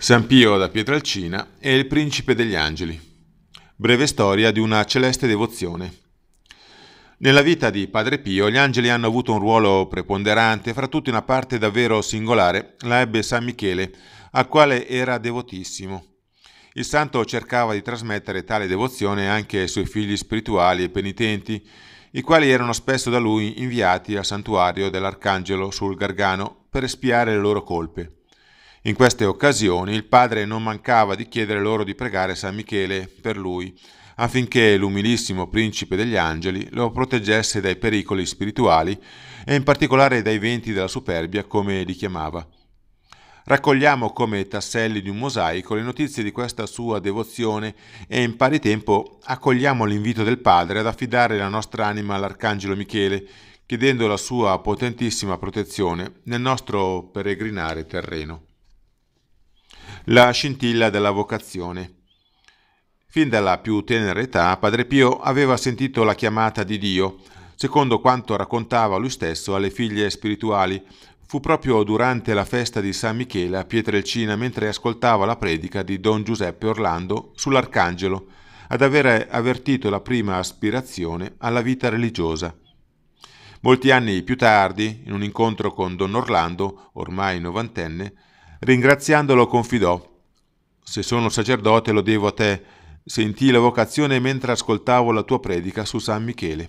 San Pio da Pietralcina e il Principe degli Angeli. Breve storia di una celeste devozione. Nella vita di Padre Pio gli angeli hanno avuto un ruolo preponderante, fra tutti una parte davvero singolare la ebbe San Michele, al quale era devotissimo. Il santo cercava di trasmettere tale devozione anche ai suoi figli spirituali e penitenti, i quali erano spesso da lui inviati al santuario dell'Arcangelo sul Gargano per espiare le loro colpe. In queste occasioni il padre non mancava di chiedere loro di pregare San Michele per lui, affinché l'umilissimo principe degli angeli lo proteggesse dai pericoli spirituali e in particolare dai venti della superbia, come li chiamava. Raccogliamo come tasselli di un mosaico le notizie di questa sua devozione e in pari tempo accogliamo l'invito del Padre ad affidare la nostra anima all'Arcangelo Michele, chiedendo la sua potentissima protezione nel nostro peregrinare terreno la scintilla della vocazione. Fin dalla più tenera età, Padre Pio aveva sentito la chiamata di Dio, secondo quanto raccontava lui stesso alle figlie spirituali. Fu proprio durante la festa di San Michele a Pietrelcina mentre ascoltava la predica di Don Giuseppe Orlando sull'Arcangelo ad avere avvertito la prima aspirazione alla vita religiosa. Molti anni più tardi, in un incontro con Don Orlando, ormai novantenne, Ringraziandolo confidò, Se sono sacerdote lo devo a te, sentii la vocazione mentre ascoltavo la tua predica su San Michele.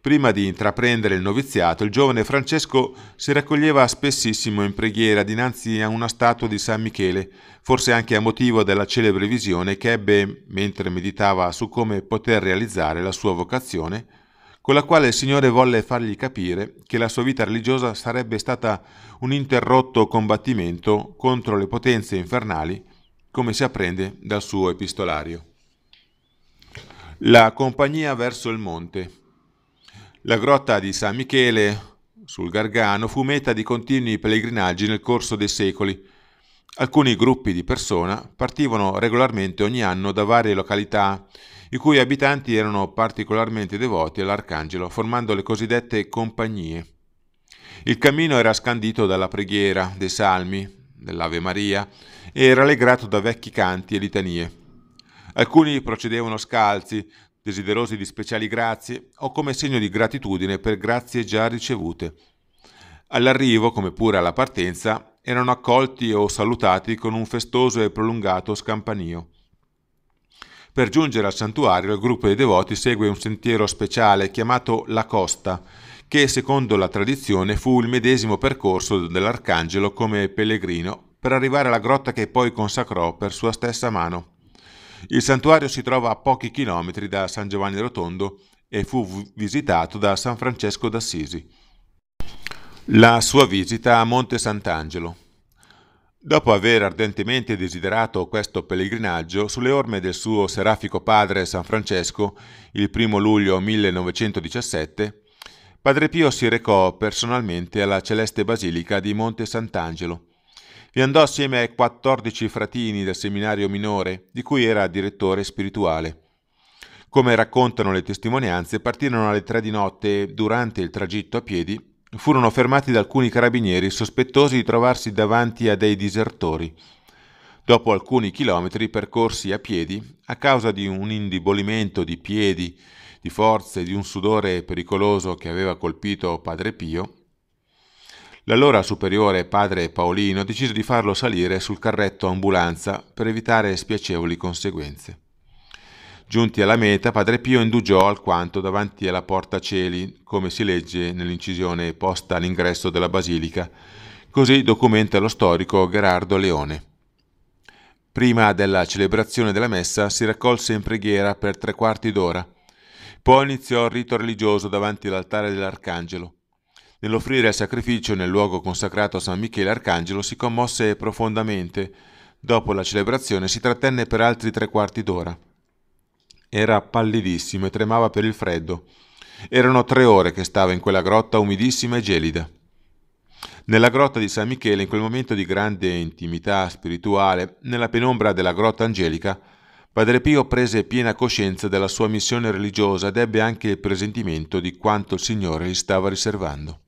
Prima di intraprendere il noviziato, il giovane Francesco si raccoglieva spessissimo in preghiera dinanzi a una statua di San Michele, forse anche a motivo della celebre visione che ebbe mentre meditava su come poter realizzare la sua vocazione con la quale il Signore volle fargli capire che la sua vita religiosa sarebbe stata un interrotto combattimento contro le potenze infernali, come si apprende dal suo epistolario. La compagnia verso il monte. La grotta di San Michele sul Gargano fu meta di continui pellegrinaggi nel corso dei secoli. Alcuni gruppi di persona partivano regolarmente ogni anno da varie località i cui abitanti erano particolarmente devoti all'arcangelo, formando le cosiddette compagnie. Il cammino era scandito dalla preghiera, dei salmi, dell'Ave Maria, e era allegrato da vecchi canti e litanie. Alcuni procedevano scalzi, desiderosi di speciali grazie o come segno di gratitudine per grazie già ricevute. All'arrivo, come pure alla partenza, erano accolti o salutati con un festoso e prolungato scampanio. Per giungere al santuario il gruppo dei devoti segue un sentiero speciale chiamato La Costa, che secondo la tradizione fu il medesimo percorso dell'Arcangelo come pellegrino per arrivare alla grotta che poi consacrò per sua stessa mano. Il santuario si trova a pochi chilometri da San Giovanni Rotondo e fu visitato da San Francesco d'Assisi. La sua visita a Monte Sant'Angelo. Dopo aver ardentemente desiderato questo pellegrinaggio, sulle orme del suo serafico padre San Francesco, il 1 luglio 1917, Padre Pio si recò personalmente alla celeste basilica di Monte Sant'Angelo. Vi andò assieme ai 14 fratini del seminario minore, di cui era direttore spirituale. Come raccontano le testimonianze, partirono alle tre di notte durante il tragitto a piedi furono fermati da alcuni carabinieri sospettosi di trovarsi davanti a dei disertori. Dopo alcuni chilometri percorsi a piedi, a causa di un indibolimento di piedi, di forze e di un sudore pericoloso che aveva colpito Padre Pio, l'allora superiore Padre Paolino decise di farlo salire sul carretto ambulanza per evitare spiacevoli conseguenze. Giunti alla meta, Padre Pio indugiò alquanto davanti alla porta cieli, come si legge nell'incisione posta all'ingresso della basilica. Così documenta lo storico Gerardo Leone. Prima della celebrazione della messa si raccolse in preghiera per tre quarti d'ora. Poi iniziò il rito religioso davanti all'altare dell'Arcangelo. Nell'offrire il sacrificio nel luogo consacrato a San Michele Arcangelo si commosse profondamente. Dopo la celebrazione si trattenne per altri tre quarti d'ora. Era pallidissimo e tremava per il freddo. Erano tre ore che stava in quella grotta umidissima e gelida. Nella grotta di San Michele, in quel momento di grande intimità spirituale, nella penombra della grotta angelica, Padre Pio prese piena coscienza della sua missione religiosa ed ebbe anche il presentimento di quanto il Signore gli stava riservando.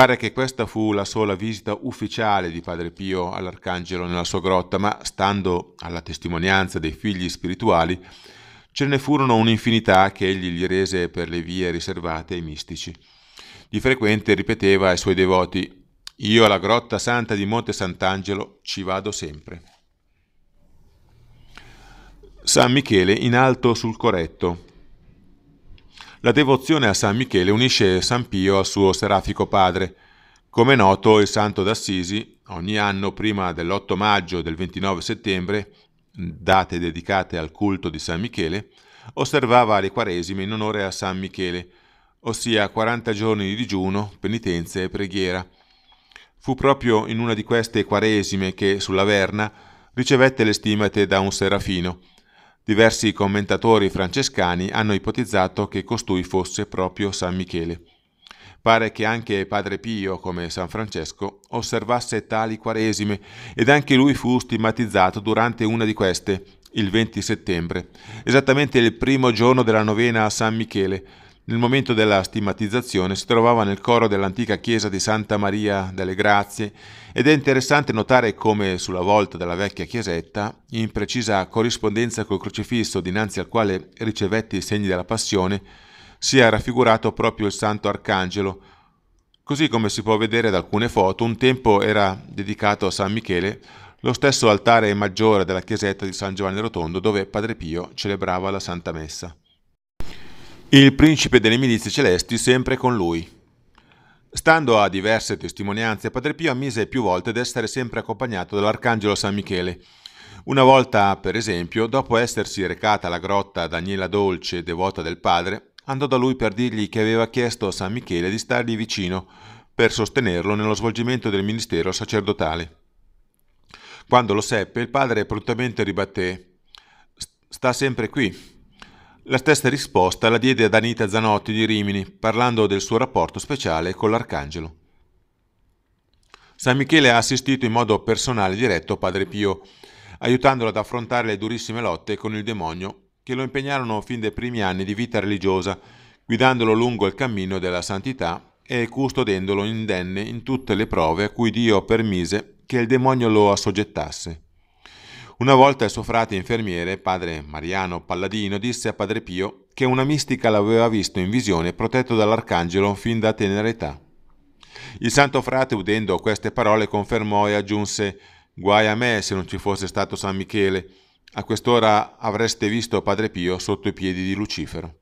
Pare che questa fu la sola visita ufficiale di Padre Pio all'Arcangelo nella sua grotta, ma stando alla testimonianza dei figli spirituali, ce ne furono un'infinità che egli gli rese per le vie riservate ai mistici. Di frequente ripeteva ai suoi devoti, io alla grotta santa di Monte Sant'Angelo ci vado sempre. San Michele in alto sul Coretto, la devozione a San Michele unisce San Pio al suo serafico padre. Come noto, il santo d'Assisi, ogni anno prima dell'8 maggio e del 29 settembre, date dedicate al culto di San Michele, osservava le quaresime in onore a San Michele, ossia 40 giorni di digiuno, penitenze e preghiera. Fu proprio in una di queste quaresime che, sulla Verna, ricevette le stimate da un serafino, Diversi commentatori francescani hanno ipotizzato che costui fosse proprio San Michele. Pare che anche Padre Pio, come San Francesco, osservasse tali quaresime ed anche lui fu stigmatizzato durante una di queste, il 20 settembre, esattamente il primo giorno della novena a San Michele, nel momento della stigmatizzazione si trovava nel coro dell'antica chiesa di Santa Maria delle Grazie ed è interessante notare come sulla volta della vecchia chiesetta, in precisa corrispondenza col crocifisso dinanzi al quale ricevetti i segni della passione, sia raffigurato proprio il santo arcangelo. Così come si può vedere da alcune foto, un tempo era dedicato a San Michele lo stesso altare maggiore della chiesetta di San Giovanni Rotondo dove Padre Pio celebrava la Santa Messa. Il principe delle milizie celesti sempre con lui. Stando a diverse testimonianze, Padre Pio ammise più volte di essere sempre accompagnato dall'Arcangelo San Michele. Una volta, per esempio, dopo essersi recata alla grotta Daniela Dolce, devota del padre, andò da lui per dirgli che aveva chiesto a San Michele di stargli vicino per sostenerlo nello svolgimento del ministero sacerdotale. Quando lo seppe, il padre prontamente ribatté: Sta sempre qui, la stessa risposta la diede ad Anita Zanotti di Rimini, parlando del suo rapporto speciale con l'Arcangelo. San Michele ha assistito in modo personale e diretto Padre Pio, aiutandolo ad affrontare le durissime lotte con il demonio che lo impegnarono fin dai primi anni di vita religiosa, guidandolo lungo il cammino della santità e custodendolo indenne in tutte le prove a cui Dio permise che il demonio lo assoggettasse. Una volta il suo frate infermiere, padre Mariano Palladino, disse a padre Pio che una mistica l'aveva visto in visione protetto dall'arcangelo fin da tenera età. Il santo frate, udendo queste parole, confermò e aggiunse Guai a me se non ci fosse stato San Michele, a quest'ora avreste visto padre Pio sotto i piedi di Lucifero.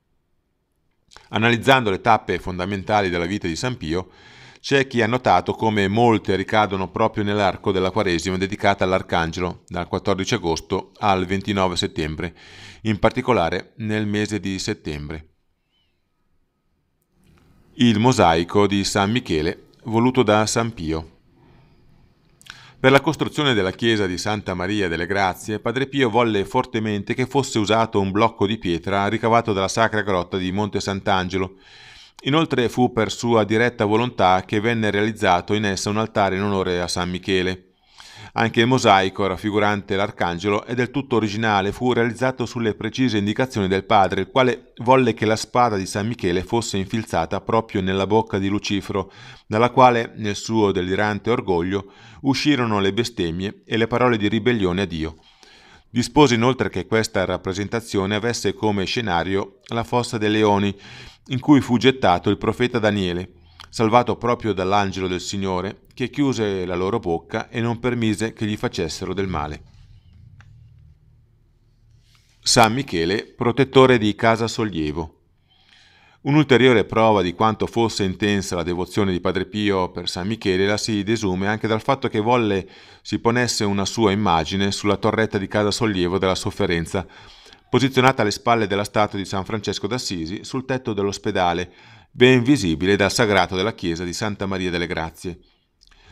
Analizzando le tappe fondamentali della vita di San Pio, c'è chi ha notato come molte ricadono proprio nell'arco della Quaresima dedicata all'Arcangelo, dal 14 agosto al 29 settembre, in particolare nel mese di settembre. Il mosaico di San Michele, voluto da San Pio. Per la costruzione della chiesa di Santa Maria delle Grazie, Padre Pio volle fortemente che fosse usato un blocco di pietra ricavato dalla sacra grotta di Monte Sant'Angelo, Inoltre fu per sua diretta volontà che venne realizzato in essa un altare in onore a San Michele. Anche il mosaico raffigurante l'arcangelo è del tutto originale, fu realizzato sulle precise indicazioni del padre, il quale volle che la spada di San Michele fosse infilzata proprio nella bocca di Lucifero, dalla quale, nel suo delirante orgoglio, uscirono le bestemmie e le parole di ribellione a Dio. Dispose inoltre che questa rappresentazione avesse come scenario la fossa dei leoni, in cui fu gettato il profeta Daniele, salvato proprio dall'angelo del Signore, che chiuse la loro bocca e non permise che gli facessero del male. San Michele, protettore di Casa Sollievo. Un'ulteriore prova di quanto fosse intensa la devozione di Padre Pio per San Michele la si desume anche dal fatto che volle si ponesse una sua immagine sulla torretta di Casa Sollievo della Sofferenza, posizionata alle spalle della statua di San Francesco d'Assisi sul tetto dell'ospedale, ben visibile dal sagrato della chiesa di Santa Maria delle Grazie.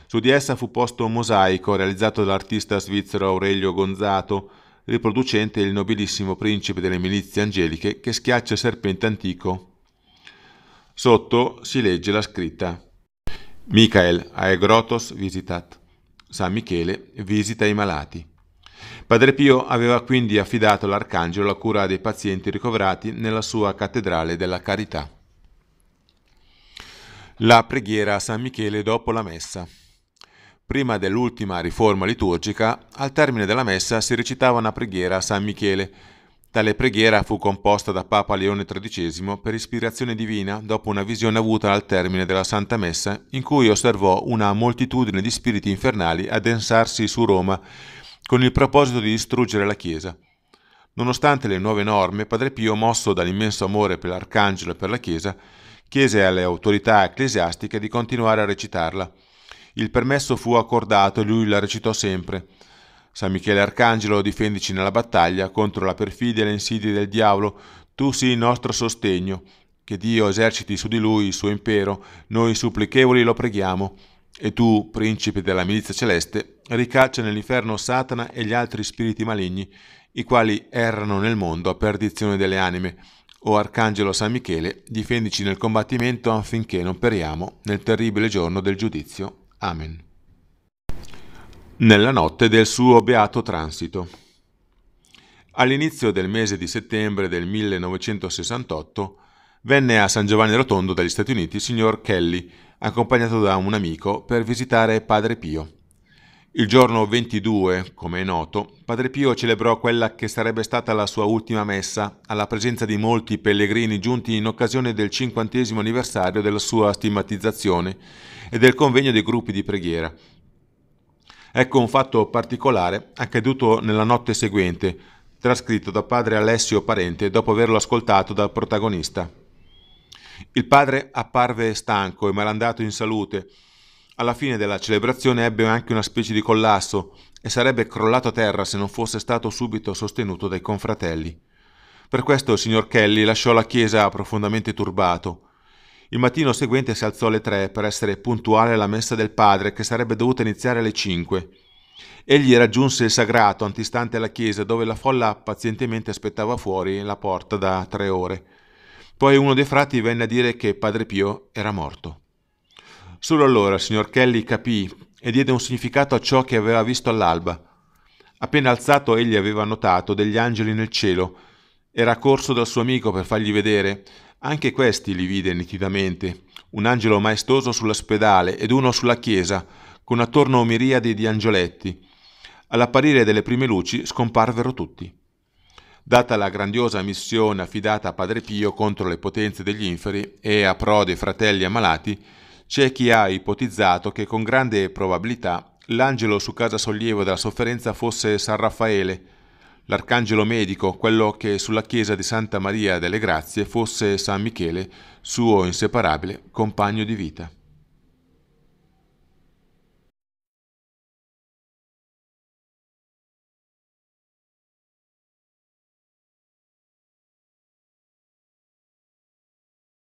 Su di essa fu posto un mosaico realizzato dall'artista svizzero Aurelio Gonzato, riproducente il nobilissimo principe delle milizie angeliche che schiaccia il serpente antico. Sotto si legge la scritta Michael Aegrotos visitat. San Michele visita i malati. Padre Pio aveva quindi affidato all'Arcangelo la cura dei pazienti ricoverati nella sua cattedrale della Carità. La preghiera a San Michele dopo la messa. Prima dell'ultima riforma liturgica, al termine della messa si recitava una preghiera a San Michele. Tale preghiera fu composta da Papa Leone XIII per ispirazione divina dopo una visione avuta al termine della Santa Messa in cui osservò una moltitudine di spiriti infernali addensarsi su Roma con il proposito di distruggere la Chiesa. Nonostante le nuove norme, Padre Pio, mosso dall'immenso amore per l'Arcangelo e per la Chiesa, chiese alle autorità ecclesiastiche di continuare a recitarla. Il permesso fu accordato e lui la recitò sempre. San Michele Arcangelo, difendici nella battaglia contro la perfidia e le insidie del diavolo, tu sii il nostro sostegno, che Dio eserciti su di lui il suo impero, noi supplichevoli lo preghiamo. E tu, principe della milizia celeste, ricaccia nell'inferno Satana e gli altri spiriti maligni, i quali errano nel mondo a perdizione delle anime. O Arcangelo San Michele, difendici nel combattimento affinché non periamo nel terribile giorno del giudizio. Amen. Nella notte del suo beato transito. All'inizio del mese di settembre del 1968, venne a San Giovanni Rotondo dagli Stati Uniti il signor Kelly, accompagnato da un amico, per visitare Padre Pio. Il giorno 22, come è noto, Padre Pio celebrò quella che sarebbe stata la sua ultima messa alla presenza di molti pellegrini giunti in occasione del cinquantesimo anniversario della sua stigmatizzazione e del convegno dei gruppi di preghiera. Ecco un fatto particolare accaduto nella notte seguente, trascritto da padre Alessio Parente dopo averlo ascoltato dal protagonista. Il padre apparve stanco e malandato in salute. Alla fine della celebrazione ebbe anche una specie di collasso e sarebbe crollato a terra se non fosse stato subito sostenuto dai confratelli. Per questo il signor Kelly lasciò la chiesa profondamente turbato. Il mattino seguente si alzò alle tre per essere puntuale alla messa del padre che sarebbe dovuta iniziare alle cinque. Egli raggiunse il sagrato antistante alla chiesa dove la folla pazientemente aspettava fuori la porta da tre ore. Poi uno dei frati venne a dire che Padre Pio era morto. Solo allora il signor Kelly capì e diede un significato a ciò che aveva visto all'alba. Appena alzato egli aveva notato degli angeli nel cielo. Era corso dal suo amico per fargli vedere. Anche questi li vide nitidamente. Un angelo maestoso sull'ospedale ed uno sulla chiesa, con attorno miriadi di angioletti. All'apparire delle prime luci scomparvero tutti data la grandiosa missione affidata a Padre Pio contro le potenze degli inferi e a pro dei fratelli ammalati, c'è chi ha ipotizzato che con grande probabilità l'angelo su casa sollievo della sofferenza fosse San Raffaele, l'arcangelo medico, quello che sulla chiesa di Santa Maria delle Grazie fosse San Michele, suo inseparabile compagno di vita.